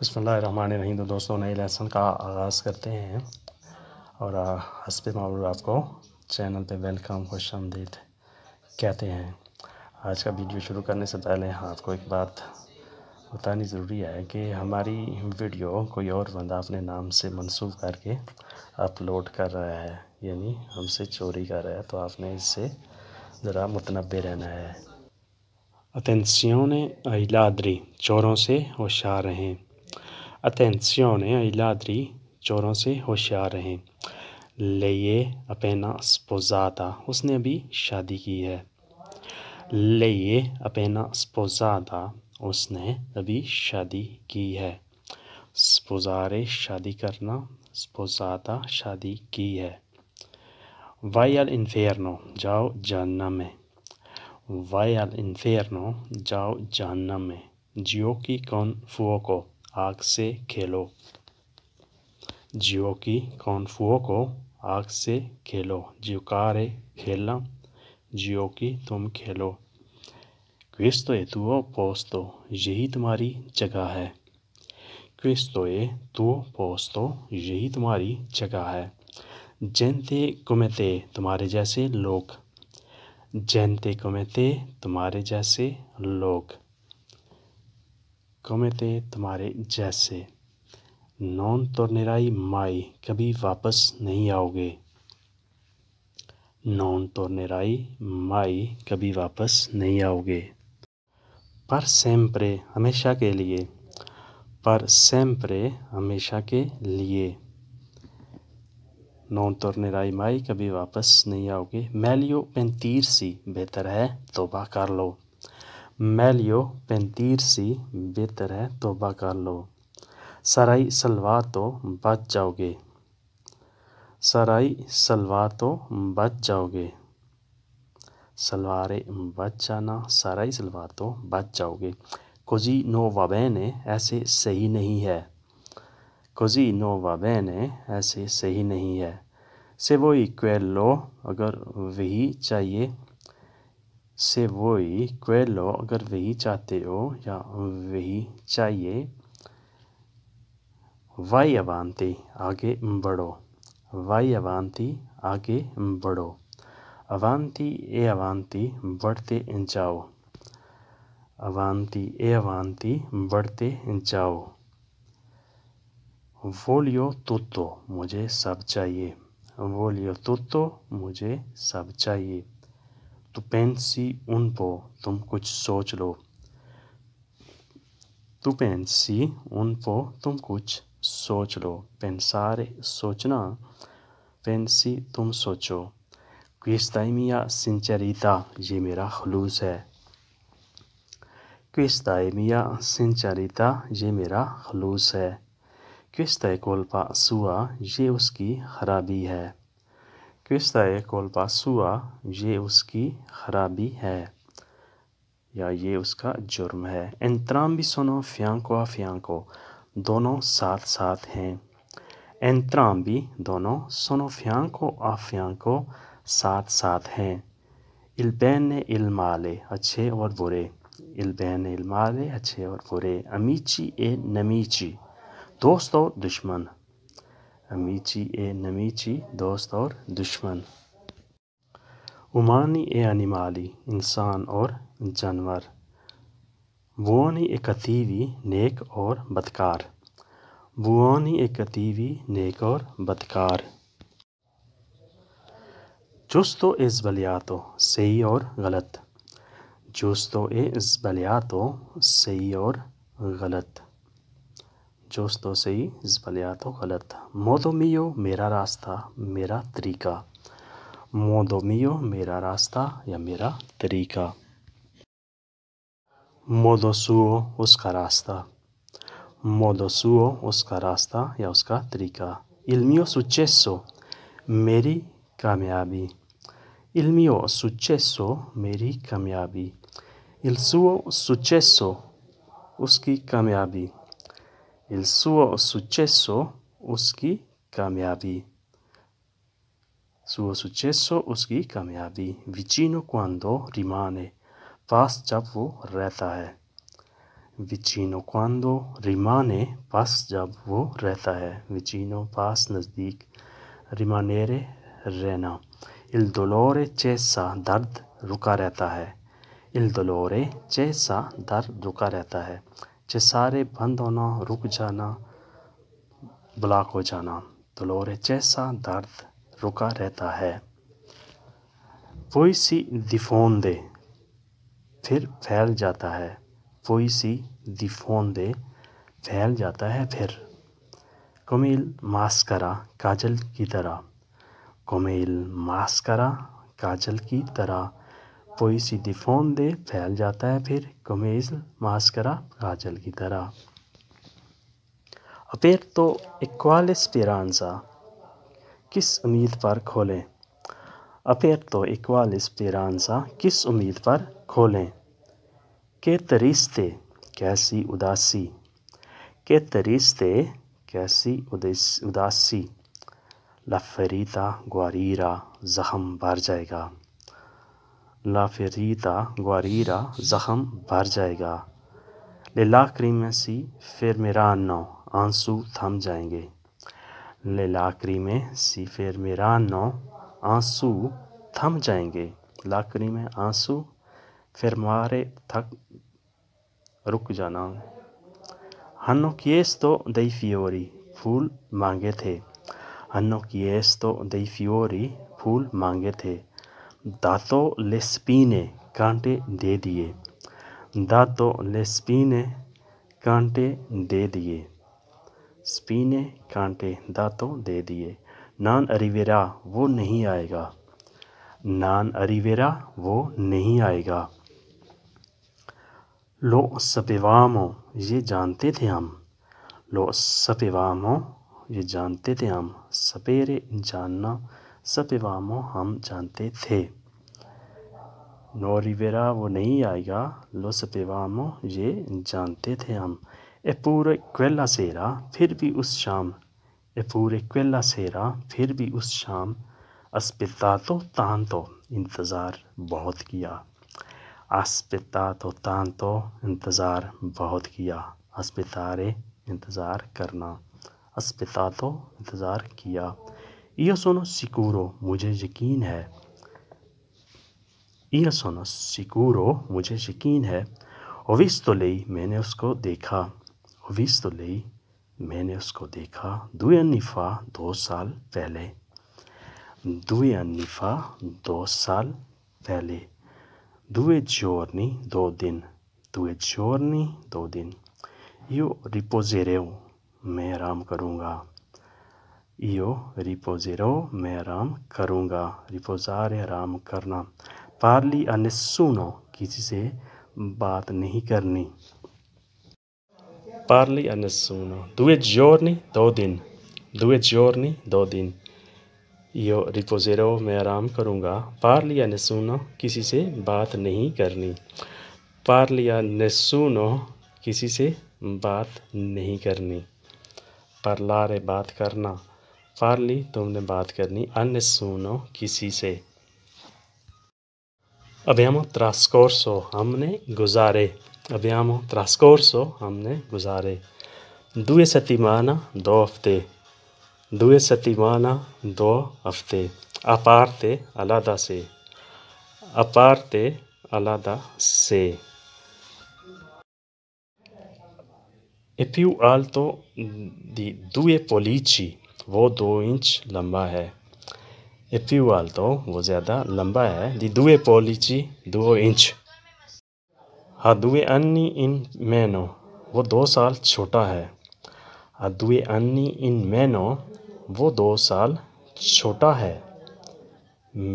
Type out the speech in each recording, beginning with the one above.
नहीं तो दोस्तों नए लेसन का आगाज़ करते हैं और हसब मामूल आपको चैनल पे वेलकम खुश आमदीद कहते हैं आज का वीडियो शुरू करने से पहले आपको एक बात बतानी ज़रूरी है कि हमारी वीडियो कोई और बंदा अपने नाम से मंसूब करके अपलोड कर रहा है यानी हमसे चोरी कर रहा है तो आपने इससे ज़रा मतनबे रहना है अतनसियों ने अहिलादरी चोरों से होशार रहें Attenzione ai ladri, चोरों से होशियार रहें लइए अपेना स्पोजादा उसने अभी शादी की है लइए अपेना स्पोजादा उसने अभी शादी की है स्पोजारे शादी करना स्पोजादा शादी की है वाई अल इन्फेरनो जाओ जानना में वाई इन्फेरनो जाओ जानना में जियो की कौन फुओ को आग से खेलो की कौनफुओ को आग से खेलो है खेलना जियो की तुम खेलो तू ए तुओ पोस्तो यही तुम्हारी जगह है क्विस्तो ए तुओ पोस्तो यही तुम्हारी जगह है जैनते कुमेते तुम्हारे जैसे लोग जैनते कुमेते तुम्हारे जैसे लोग कमे थे तुम्हारे जैसे नॉन तो निराई माई कभी वापस नहीं आओगे नॉन तो निराई माई कभी वापस नहीं आओगे पर प्रे हमेशा के लिए पर सैम्प्रे हमेशा के लिए नॉन तो निराई माई कभी वापस नहीं आओगे मैलियो पेंतीर सी बेहतर है तोबा कर लो मैलियो पेंतीर सी बेहतर है तोबा कर लो सराई सलवार तो बच जाओगे सराई सलवार तो बच जाओगे सलवारे बच जाना सराई सलवार तो बच जाओगे कोजी नो वाबैने ऐसे सही नहीं है कोजी नो वाबैने ऐसे सही नहीं है से वो इक्वेल लो अगर वही चाहिए से सेवोई लो अगर वही चाहते हो या वही चाहिए वाई अवानती आगे बढ़ो वाई अवानती आगे बढ़ो अवानती ए अवान्ति बढ़ते जाओ अवानती ए अवानती बढ़ते जाओ वोलियो तो मुझे सब चाहिए वोलियो तो मुझे सब चाहिए तो पेंसी उन पो तुम कुछ सोच लो तो पेंसी उन पो तुम कुछ सोच लो सारे सोचना पेंसी तुम सोचो क्विस्तमिया सिंचरिता ये मेरा खलूस है क्विस्तमिया सिंचरिता ये मेरा खलूस है कोल्पा सुआ ये उसकी खराबी है पास हुआ ये उसकी खराबी है या ये उसका जुर्म है एंतराम भी सुनो फ्यांको फ्यांको दोनों साथ साथ हैं एंतराम भी दोनों सुनो फ्यांको आफ्यांको साथ साथ हैं इल्बैन इल्माले अच्छे और बुरे इल्बैन इल्माले अच्छे और बुरे अमीची ए नमीची दोस्त और दुश्मन अमीची ए नमीची दोस्त और दुश्मन उमानी ए अनिमाली इंसान और जानवर वोनी एक अतीवी नेक और बदकार वोनी एक अतीवी नेक और बदकार जुस्तो तो सही और गलत जुस्तो तो सही और गलत जोश तो सही जबलिया तो गलत मोदो मियो मेरा रास्ता मेरा तरीका मोदो मियो मेरा रास्ता या मेरा तरीका मोदो सुओ उसका रास्ता मोदो सुओ उसका रास्ता या उसका तरीका il mio successo मेरी कामयाबी il mio successo मेरी कामयाबी il suo successo उसकी कामयाबी il suo successo, uski kamiabi. Suo successo, uski kamiabi. Vicino quando rimane. Pas jabu retae. Vicino quando rimane. Pas jabu retae. Vicino pas nasdik. Rimanere rena. Il dolore cessa. dard rukaretae. Il dolore cessa. dard rukaretae. जे सारे बंद होना रुक जाना block हो जाना तो लोरे जैसा दर्द रुका रहता है कोई सी दिफोन दे फिर फैल जाता है कोई सी दिफोन दे फैल जाता है फिर कमील मास्करा काजल की तरह कमील मास्करा काजल की तरह कोई दिफोन दे फैल जाता है फिर कमीज मास्करा काजल की तरह अपेर तो इक्वाल स्पेरानसा किस उम्मीद पर खोलें अपेर तो इक्वाल स्पेरानसा किस उम्मीद पर खोलें के तरीस्ते कैसी उदासी के तरीस्ते कैसी उदासी लफरीता ग्वारीरा ज़ख़म भर जाएगा लाफरीता ग्वारीरा ज़ख्म भर जाएगा फिर मेरा नौ आंसू थम जाएंगे लेलाक्री में सी मेरा नौ आंसू थम जाएंगे लाकरी में आंसू फिर मारे थक रुक जाना हन्नो किएस तो दई फ्योरी फूल मांगे थे हन्नो किएस तो दई फ्योरी फूल मांगे थे दातो लेस्पी ने कांटे दे दिए दातो लेस्पी ने कांटे दे दिए स्पी ने कांटे दातो दे दिए नान अरिवेरा वो नहीं आएगा नान अरिवेरा वो नहीं आएगा लो सपेवामो ये जानते थे हम लो सपेवामो ये जानते थे हम सपेरे जानना सपेवामो हम जानते थे नो रिवेरा वो नहीं आएगा लोस पेवामो ये जानते थे हम ए पूरे क्वेला सेरा फिर भी उस शाम ए पूरे क्वेला सेरा फिर भी उस शाम अस्पिता तो तान तो इंतज़ार बहुत किया अस्पिता तो तान तो इंतज़ार बहुत किया अस्पिता इंतज़ार करना अस्पिता तो इंतज़ार किया यो सुनो सिकूरो मुझे यकीन है यह सोना हो मुझे यकीन है ओविस्तो लई मैंने उसको देखा तो लई मैंने उसको देखा दुया निफा दो साल पहले दुया निफा दो साल पहले दुए जोरनी दो दिन दुए जोरनी दो दिन यो रिपोजेरेव मैं आराम करूँगा यो रिपोजेरो मैं आराम करूँगा रिपोजार आराम करना पार्ली अने सुनो किसी से बात नहीं करनी पार्ली अने सुनो दुए जोर नहीं दो दिन दुए जोर जोरनी दो दिन यो रिपोजेरो मैं आराम करूँगा पार्ली अने सुनो किसी से बात नहीं करनी पार्ली अने सुनो किसी से बात नहीं करनी पर बात करना पार्ली तुमने बात करनी अन्य सुनो किसी से Abbiamo trascorso amne gozare. Abbiamo trascorso amne gozare. Due settimane, due hafte. Due settimane, due hafte. A parte, alada se. A parte, alada se. È più alto di due pollici. Vo do inch lamba hai. तो वो ज़्यादा लंबा है दी दुए पॉलीची दो inch हा दुए अन्नी इन मैनो वो दो साल छोटा है हा दुए अन्नी इन मैनो वो दो साल छोटा है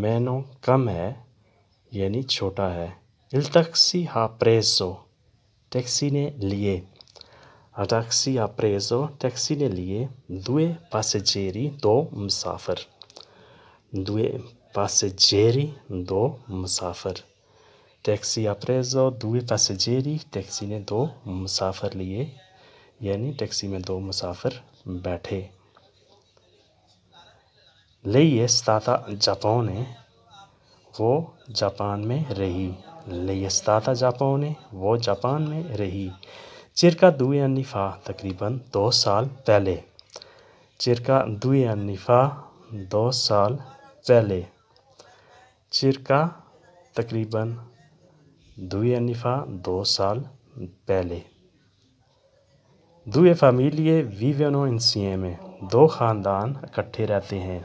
मैनो कम है यानी छोटा है इल टैक्सी हा प्रेसो टैक्सी ने लिए अटैक्सी हाँ, टैक्सी प्रेसो टैक्सी ने लिए दुए पासेजेरी दो मुसाफिर dwie paseĝeri, do मुसाफिर टैक्सी या प्रेजो दुए पैसेजेरी टैक्सी ने दो मुसाफिर लिए यानी टैक्सी में दो मुसाफिर बैठे लेस्ताता जापाने वो जापान में रही लेस्ताता जापाने वो जापान में रही चिरका दुए अनिफा तकरीबन दो साल पहले चिरका दुए अनिफा दो साल चले चिरका तकरीबन दुए निफा दो साल पहले दुए फ़मीलिए विवेनो में दो ख़ानदान इकट्ठे रहते हैं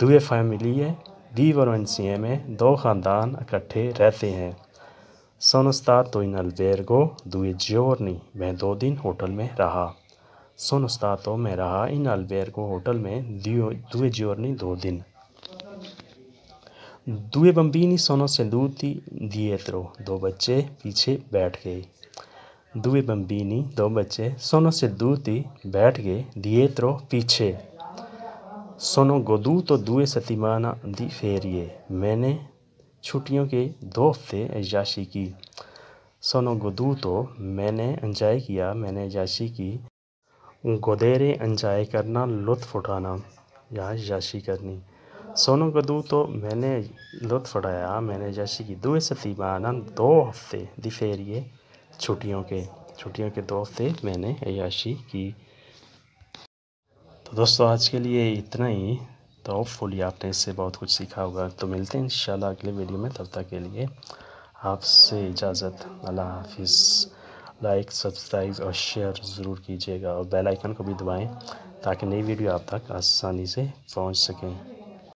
दुए फ़मीलिए विवेनो में दो ख़ानदान इकट्ठे रहते हैं सोनो stato in albergo दुए giorni मैं दो दिन होटल में रहा सोनो तो मैं रहा इन को होटल में दुए giorni दो दिन दुए बम्बीनी सोनो दिए दिएत्रो दो बच्चे पीछे बैठ गए दुए बम्बीनी दो बच्चे सोनो संदूती बैठ गए दिएत्रो पीछे सोनो तो दुए सतीमाना दी फेरिए मैंने छुट्टियों के दो हफ्ते अजाशी की सोनो गोदू तो मैंने इंजॉय किया मैंने अजाशी की गोदेरे इंजॉय करना लुत्फ़ उठाना या जाशी करनी सोनू कदू तो मैंने लुत्फ़ उड़ाया मैंने जैसे कि दुए सती आनंद दो हफ्ते दिफेरिए छुट्टियों के छुट्टियों के दो हफ्ते मैंने अयाशी की तो दोस्तों आज के लिए इतना ही तो होपफुली आपने इससे बहुत कुछ सीखा होगा तो मिलते हैं इन अगले वीडियो में तब तक के लिए आपसे इजाज़त अल्लाह हाफिज़ लाइक सब्सक्राइब और शेयर ज़रूर कीजिएगा और बेल आइकन को भी दबाएं ताकि नई वीडियो आप तक आसानी से पहुंच सकें